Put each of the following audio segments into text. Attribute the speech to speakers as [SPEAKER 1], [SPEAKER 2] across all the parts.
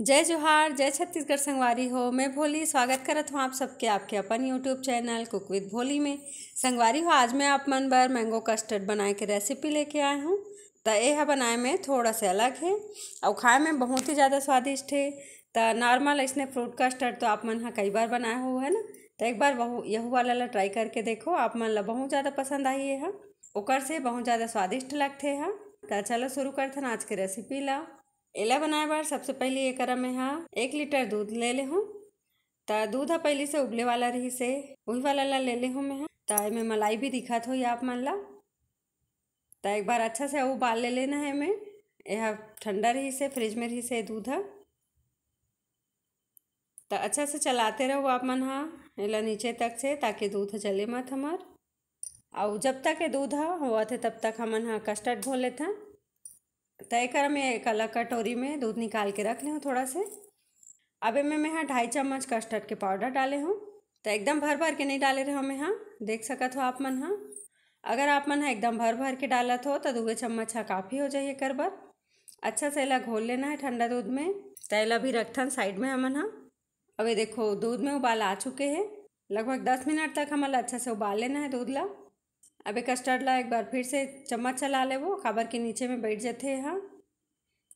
[SPEAKER 1] जय जोहार जय छत्तीसगढ़ संगवारी हो मैं भोली स्वागत करत हूँ आप सबके आपके अपन YouTube channel cook with Bholi में संगवारी हो आज मैं आप मन बर मैंगो कस्टर्ड बनाए के रेसिपी लेके आया हूँ तो यह बनाए में थोड़ा सा अलग है और खाए में बहुत ही ज़्यादा स्वादिष्ट है तो नॉर्मल इसने फ्रूट कस्टर्ड तो आप मन हाँ कई बार बनाया हुआ है ना तो एक बार बहु यहू वाला ला ट्राई करके देखो आप मन ला बहुत ज़्यादा पसंद आई है ओकर से बहुत ज़्यादा स्वादिष्ट लगते हैं तो चलो शुरू करते हैं आज के रेसिपी ला एला बनाए बार सबसे पहले करा में हाँ एक लीटर दूध ले ले हूँ त दूध हा पहले से उबले वाला रही से वही वाला ला ले ले हूँ मैं हा त मैं मलाई भी दिखत हो आप मन ला तो एक बार अच्छा से उबाल ले लेना है मैं यह हाँ ठंडा रही से फ्रिज में रही से दूध है हाँ। तो अच्छा से चलाते रहो आप मन हाँ एला नीचे तक से ताकि दूध जले मत हमार और जब तक ये दूध हा हुआ थे तब तक हमन हाँ कस्टर्ड घोल लेते हैं तय कर मैं एक अलग कटोरी में दूध निकाल के रख ली हूँ थोड़ा से अब मैं मैं यहाँ ढाई चम्मच कस्टर्ड के पाउडर डाले हूँ तो एकदम भर भर के नहीं डाले रहे हम यहाँ देख सकत हो आप मन हाँ अगर आप मन हाँ एकदम भर भर के डालत हो तो दुए चम्मच हाँ काफ़ी हो जाइए कर बर अच्छा से अला घोल लेना है ठंडा दूध में तैला तो भी रखता साइड में हमन हाँ अभी देखो दूध में उबाल आ चुके हैं लगभग दस मिनट तक हमला अच्छा से उबाल लेना है दूध ला अबे कस्टर्ड ला एक बार फिर से चम्मच चला लेबो खबर के नीचे में बैठ हैं हाँ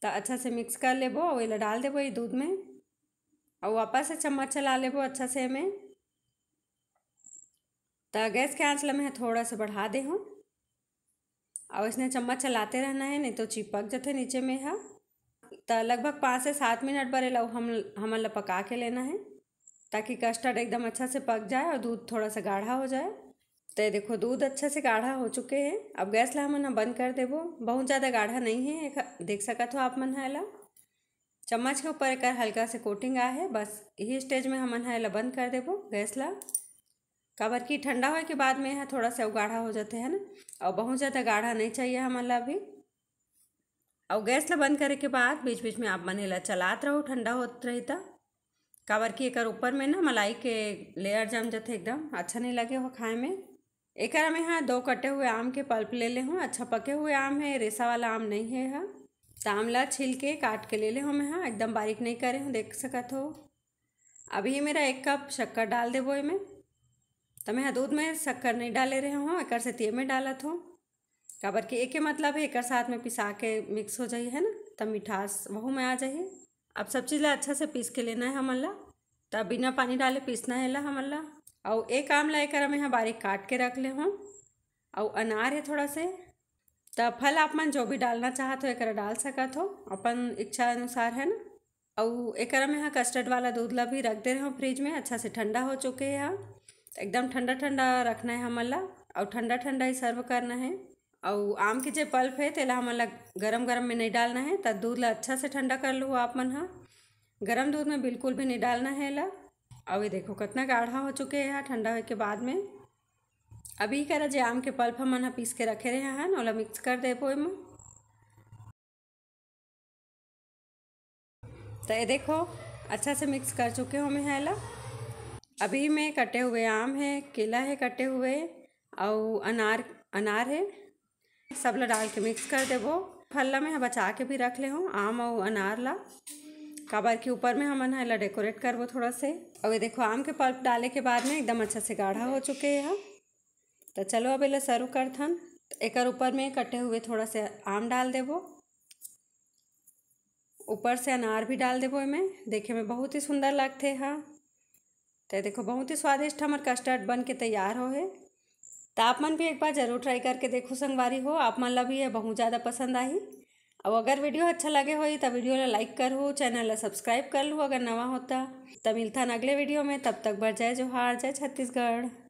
[SPEAKER 1] तो अच्छा से मिक्स कर लेबो और इला डाल देबो ये दूध में और वापस से चम्मच चला लेबो अच्छा से हमें तो गैस के आँच में थोड़ा सा बढ़ा दे हूँ और इसने चम्मच चलाते रहना है नहीं तो चिपक जाते नीचे में है तो लगभग पाँच से सात मिनट बरे लो हम हमन पका के लेना है ताकि कस्टर्ड एकदम अच्छा से पक जाए और दूध थोड़ा सा गाढ़ा हो जाए तो देखो दूध अच्छा से गाढ़ा हो चुके हैं अब गैस ला हमन बंद कर देवो बहुत ज़्यादा गाढ़ा नहीं है देख सकत हो आप मन है ला चम्मच के ऊपर एक हल्का से कोटिंग आ है बस यही स्टेज में हमन है ला बंद कर देवो गैस ला काबर की ठंडा हो के बाद में है थोड़ा सा गाढ़ा हो जाते हैं ना और बहुत ज़्यादा गाढ़ा नहीं चाहिए हमन ला अभी और गैस ला बंद करे के बाद बीच बीच में आप मन ला चलात रहो ठंडा हो रही था काबर की एक ऊपर में ना मलाई के लेयर जम जाते एकदम अच्छा नहीं लगे हो खाए में एक आम यहाँ दो कटे हुए आम के पल्प ले ले हूँ अच्छा पके हुए आम है रेसा वाला आम नहीं है हाँ तामला छिल के काट के ले ले हूँ मैं हाँ, एकदम बारीक नहीं करे हूँ देख सकत हो अभी मेरा एक कप शक्कर डाल दे देबो में तो मैं हाँ, दूध में शक्कर नहीं डाले रहे हूँ एक तेल में डालत हूँ काबर के एक मतलब है एक साथ में पिसा के मिक्स हो जाइए है ना तब मिठास वहू में आ जाइए अब सब चीज़ ला अच्छा से पीस के लेना है हमल्ला तब बिना पानी डाले पीसना है ला हमला और एक ला एक मैं हाँ बारीक काट के रख ले हूँ और अनार है थोड़ा से तो फल आप मन जो भी डालना चाहते हो एक डाल सकत हो अपन इच्छा अनुसार है ना और एक में यहाँ कस्टर्ड वाला दूध ला भी रख दे रहे हूँ फ्रिज में अच्छा से ठंडा हो चुके है यहाँ एकदम ठंडा ठंडा रखना है हमला और ठंडा ठंडा ही सर्व करना है और आम के जो पल्प है तेला हमला गरम गरम में नहीं डालना है तब दूध ला अच्छा से ठंडा कर लो आप मन हाँ गरम दूध में बिल्कुल भी नहीं डालना है ला अब ये देखो कितना गाढ़ा हो चुके हैं ठंडा होने के बाद में अभी कर जे आम के पल्प हम पीस के रखे रहे हैं ओला हाँ, मिक्स कर पो इम तो ये देखो अच्छा से मिक्स कर चुके हो मैं हेला अभी में कटे हुए आम है केला है कटे हुए और अनार अनार है सब ला डाल के मिक्स कर देवो फल में बचा के भी रख ले हूँ आम और अनार ला काबर के ऊपर में हमन है डेकोरेट करबो थोड़ा से अब देखो आम के पल्प डाले के बाद में एकदम अच्छा से गाढ़ा हो चुके हैं तो चलो अब इला सर्व करथन एक ऊपर में कटे हुए थोड़ा से आम डाल देबो ऊपर से अनार भी डाल देबो इमें देखे में बहुत ही सुंदर लगते हैं हाँ। तो देखो बहुत ही स्वादिष्ट हमार कस्टर्ड बन के तैयार हो है तो आप मन भी एक बार ज़रूर ट्राई करके देखो संगवारी हो आप मन ला भी बहुत ज़्यादा पसंद आई और अगर वीडियो अच्छा लगे हो तो वीडियो ला लाइक करो चैनल ला सब्सक्राइब कर लूँ अगर नवा होता तो मिलता अगले वीडियो में तब तक बर जो जोहार जाए छत्तीसगढ़